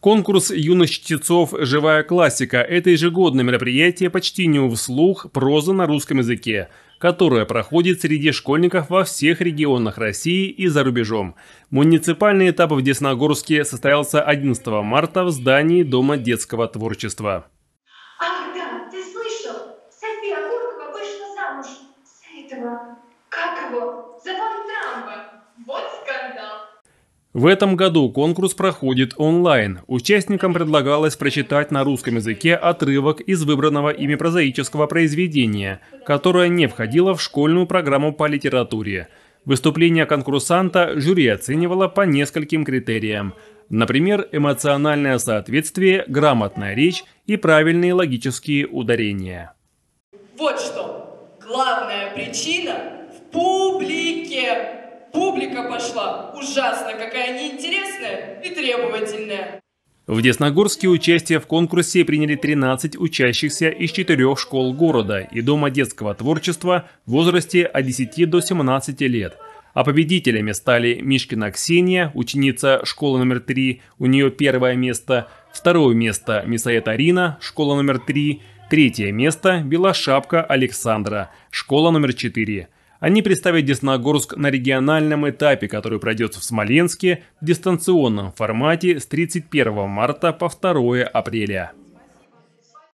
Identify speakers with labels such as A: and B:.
A: Конкурс юных чтецов «Живая классика» – это ежегодное мероприятие по чтению вслух прозы на русском языке, которое проходит среди школьников во всех регионах России и за рубежом. Муниципальный этап в Десногорске состоялся 11 марта в здании Дома детского творчества.
B: Ах да, ты слышал? София Куркова
A: вышла замуж за этого... Как его? За в этом году конкурс проходит онлайн. Участникам предлагалось прочитать на русском языке отрывок из выбранного ими прозаического произведения, которое не входило в школьную программу по литературе. Выступление конкурсанта жюри оценивало по нескольким критериям. Например, эмоциональное соответствие, грамотная речь и правильные логические ударения.
B: Вот что. Главная причина в публике. Публика пошла ужасно какая неинтересная и требовательная.
A: В Десногорске участие в конкурсе приняли 13 учащихся из четырех школ города и Дома детского творчества в возрасте от 10 до 17 лет. А победителями стали Мишкина Ксения, ученица школы номер 3, у нее первое место, второе место Мисаэта Рина, школа номер 3, третье место Белошапка Александра, школа номер 4. Они а представят Десногорск на региональном этапе, который пройдет в Смоленске в дистанционном формате с 31 марта по 2 апреля.